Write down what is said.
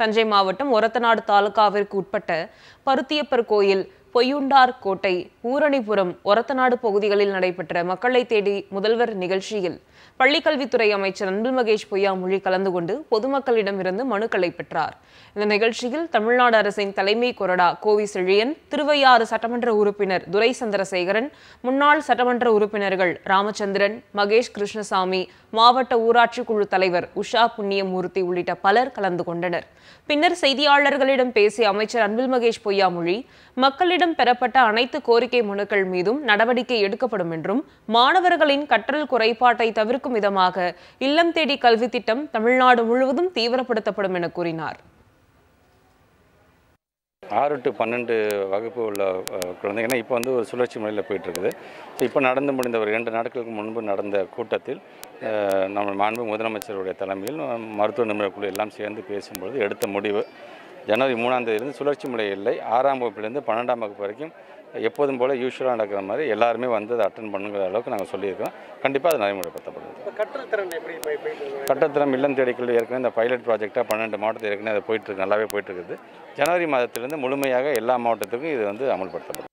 தஞ்சை மாவட்டம் ஒரத்தநாடு தாலுகாவிற்கு உட்பட்ட பருத்தியப்பர் கோயில் பொய்யுண்டார் கோட்டை ஊரணிபுரம் ஒரத்தநாடு பகுதிகளில் நடைபெற்ற மக்களை தேடி முதல்வர் நிகழ்ச்சியில் பள்ளிக்கல்வித்துறை அமைச்சர் அன்பில் மகேஷ் பொய்யாமொழி கலந்து கொண்டு பொதுமக்களிடமிருந்து மனுக்களை பெற்றார் இந்த நிகழ்ச்சியில் தமிழ்நாடு அரசின் தலைமை கொறடா கோவி செழியன் திருவையாறு சட்டமன்ற உறுப்பினர் துரை சந்திரசேகரன் முன்னாள் சட்டமன்ற உறுப்பினர்கள் ராமச்சந்திரன் மகேஷ் கிருஷ்ணசாமி மாவட்ட ஊராட்சி குழு தலைவர் உஷா புண்ணியமூர்த்தி உள்ளிட்ட பலர் கலந்து கொண்டனர் பின்னர் செய்தியாளர்களிடம் பேசிய அமைச்சர் அன்பில் மகேஷ் பொய்யாமொழி மக்களிடம் தங்களிடம் பெறப்பட்ட அனைத்து கோரிக்கை மனுக்கள் மீதும் நடவடிக்கை எடுக்கப்படும் என்றும் மாணவர்களின் கற்றல் குறைபாட்டை தவிர்க்கும் விதமாக இல்லம் தேடி கல்வி திட்டம் தமிழ்நாடு முழுவதும் தீவிரப்படுத்தப்படும் என கூறினார் ஆறு டு பன்னெண்டு வகுப்பு உள்ள குழந்தைங்கன்னா இப்போ வந்து ஒரு சுழற்சி முறையில் போயிட்டுருக்குது ஸோ இப்போ நடந்து முடிந்த ஒரு இரண்டு நாட்களுக்கு முன்பு நடந்த கூட்டத்தில் நம்ம மாண்பு முதலமைச்சருடைய தலைமையில் மருத்துவ நிபுணர் குழு எல்லாம் சேர்ந்து பேசும்பொழுது எடுத்த முடிவு ஜனவரி மூணாம் தேதியிலிருந்து சுழற்சி முறை இல்லை ஆறாம் வகுப்புலேருந்து பன்னெண்டாம் வகுப்பு வரைக்கும் எப்போதும் போல் யூஸ்வலாக நடக்கிற மாதிரி எல்லாருமே வந்து அதை அட்டன் பண்ணுங்கிற அளவுக்கு நாங்கள் சொல்லியிருக்கோம் கண்டிப்பாக அது நடைமுறைப்படுத்தப்படுது கட்டத்திறன் இல்லம் தேடிக்கல்வி ஏற்கனவே இந்த பைலட் ப்ராஜெக்டாக பன்னெண்டு மாவட்டத்தில் ஏற்கனவே அது போயிட்டுருக்கு நல்லாவே போயிட்டுருக்குது ஜனவரி மாதத்திலேருந்து முழுமையாக எல்லா மாவட்டத்துக்கும் இது வந்து அமல்படுத்தப்படும்